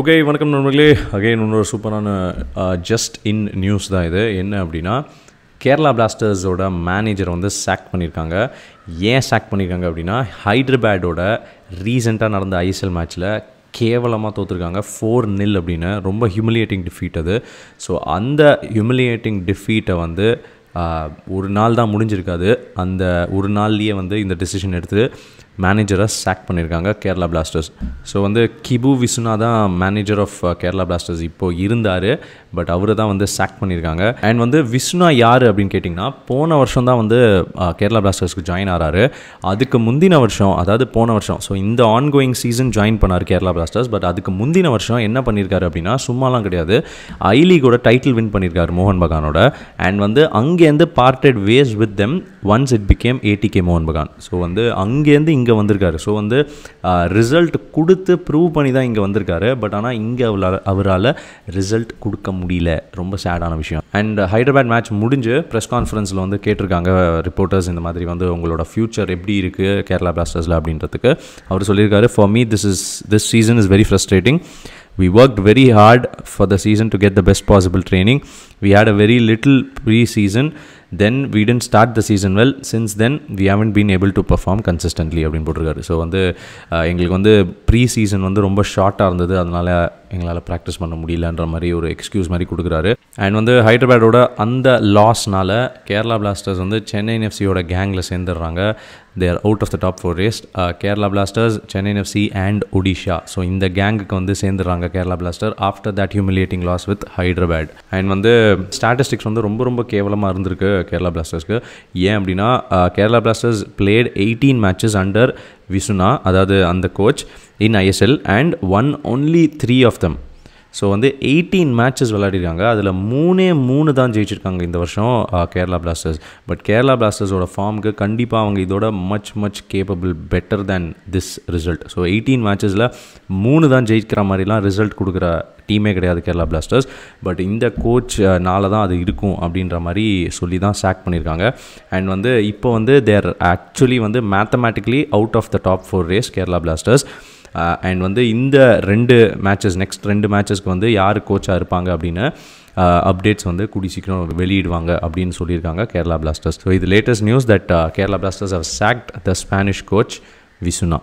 Okay வணக்கம் நண்பர்களே again இன்னொரு சூப்பரான ஜஸ்ட் இன் நியூஸ் தான் இது என்ன அப்படின்னா கேரளா பிளாஸ்டர்ஸோட மேனேஜர் வந்து சாக் பண்ணியிருக்காங்க ஏன் சாக் பண்ணியிருக்காங்க அப்படின்னா ஹைதராபாடோட ரீசெண்டாக நடந்த ஐஎஸ்எல் மேட்ச்சில் கேவலமாக தோற்றுருக்காங்க ஃபோர் நில் அப்படின்னு ரொம்ப ஹியூமிலியேட்டிங் டிஃபீட் அது ஸோ அந்த ஹியூமிலியேட்டிங் டிஃபீட்டை வந்து ஒரு நாள் தான் முடிஞ்சிருக்காது அந்த ஒரு நாள்லேயே வந்து இந்த டெசிஷன் எடுத்து மேனேஜரை சாக் பண்ணியிருக்காங்க கேரளா பிளாஸ்டர்ஸ் ஸோ வந்து கிபு விசுனா தான் மேனேஜர் ஆஃப் கேரளா பிளாஸ்டர்ஸ் இப்போது இருந்தார் பட் அவரை தான் வந்து சாக் பண்ணியிருக்காங்க அண்ட் வந்து விஸ்னா யார் அப்படின்னு கேட்டிங்கன்னா போன வருஷம் தான் வந்து கேரளா பிளாஸ்டர்ஸ்க்கு ஜாயின் ஆகிறாரு அதுக்கு முந்தின வருஷம் அதாவது போன வருஷம் ஸோ இந்த ஆன்கோயிங் சீசன் ஜாயின் பண்ணார் கேரளா பிளாஸ்டர்ஸ் பட் அதுக்கு முந்தின வருஷம் என்ன பண்ணியிருக்காரு அப்படின்னா சும்மாலாம் கிடையாது ஐ லீகோட டைட்டில் வின் பண்ணியிருக்காரு மோகன் பகானோட அண்ட் வந்து அங்கே அங்கேருந்து parted ways with them once it became ATK மோகன் பகான் ஸோ வந்து அங்கேருந்து இங்கே வந்திருக்காரு ஸோ வந்து ரிசல்ட் கொடுத்து ப்ரூவ் பண்ணி தான் இங்கே வந்திருக்காரு பட் ஆனால் இங்கே அவரால் அவரால் ரிசல்ட் கொடுக்க முடியல ரொம்ப சேடான விஷயம் அண்ட் ஹைதராபாத் மேட்ச் முடிஞ்சு ப்ரெஸ் கான்ஃபரன்ஸில் வந்து கேட்டிருக்காங்க ரிப்போர்ட்டர்ஸ் இந்த மாதிரி வந்து உங்களோட ஃப்யூச்சர் எப்படி இருக்குது கேரளா பிளாஸ்டர்ஸில் அப்படின்றதுக்கு அவர் சொல்லியிருக்காரு for me this is this season is very frustrating we worked very hard for the season to get the best possible training. We had a very little pre-season. Then we didn't start the season well. Since then, we haven't been able to perform consistently அப்படின்னு போட்டிருக்காரு so வந்து எங்களுக்கு வந்து pre season வந்து ரொம்ப ஷார்ட்டாக இருந்தது அதனால் எங்களால் ப்ராக்டிஸ் பண்ண முடியலன்ற மாதிரி ஒரு எக்ஸ்கியூஸ் மாதிரி கொடுக்குறாரு அண்ட் வந்து ஹைதராபாடோட அந்த லாஸ்னால் கேரளா பிளாஸ்டர்ஸ் வந்து சென்னை எஃப்சியோட கேங்கில் சேர்ந்துடுறாங்க they are out of the top four race Kerala Blasters Chennai FC and Odisha so இந்த கேங்குக்கு வந்து சேர்ந்துடுறாங்க Kerala Blaster after that humiliating loss with Hyderabad and வந்து ஸ்டாட்டிஸ்டிக்ஸ் வந்து ரொம்ப ரொம்ப கேவலமாக இருந்திருக்கு கேரளா பிளாஸ்டர்ஸ்க்கு ஏன் அப்படின்னா Kerala Blasters played eighteen matches under Vicuna அதாவது அந்த coach in ISL and one only three of them so வந்து எயிட்டீன் மேட்சஸ் விளையாடிருக்காங்க அதில் மூணே மூணு தான் ஜெயிச்சிருக்காங்க இந்த வருஷம் கேரளா பிளாஸ்டர்ஸ் பட் கேரளா பிளாஸ்டர்ஸோட ஃபார்முக்கு கண்டிப்பாக அவங்க இதோட much much capable better than this result so eighteen மேட்சஸில் மூணு தான் ஜெயிக்கிற மாதிரிலாம் ரிசல்ட் கொடுக்குற டீமே கிடையாது கேரளா பிளாஸ்டர்ஸ் பட் இந்த கோச்னால தான் அது இருக்கும் அப்படின்ற மாதிரி சொல்லி தான் ஸ்டாக் பண்ணியிருக்காங்க அண்ட் வந்து இப்போ வந்து தேர் ஆக்சுவலி வந்து mathematically out of the top four race Kerala Blasters and uh, வந்து இந்த ரெண்டு மேட்சஸ் நெக்ஸ்ட் ரெண்டு மேட்சஸ்க்கு வந்து யார் கோச்சாக இருப்பாங்க அப்படின்னு அப்டேட்ஸ் uh, வந்து கூடி சீக்கிரம் வெளியிடுவாங்க அப்படின்னு சொல்லியிருக்காங்க கேரளா பிளாஸ்டர்ஸ் ஸோ இது latest news that Kerala Blasters have sacked the Spanish coach விசுனா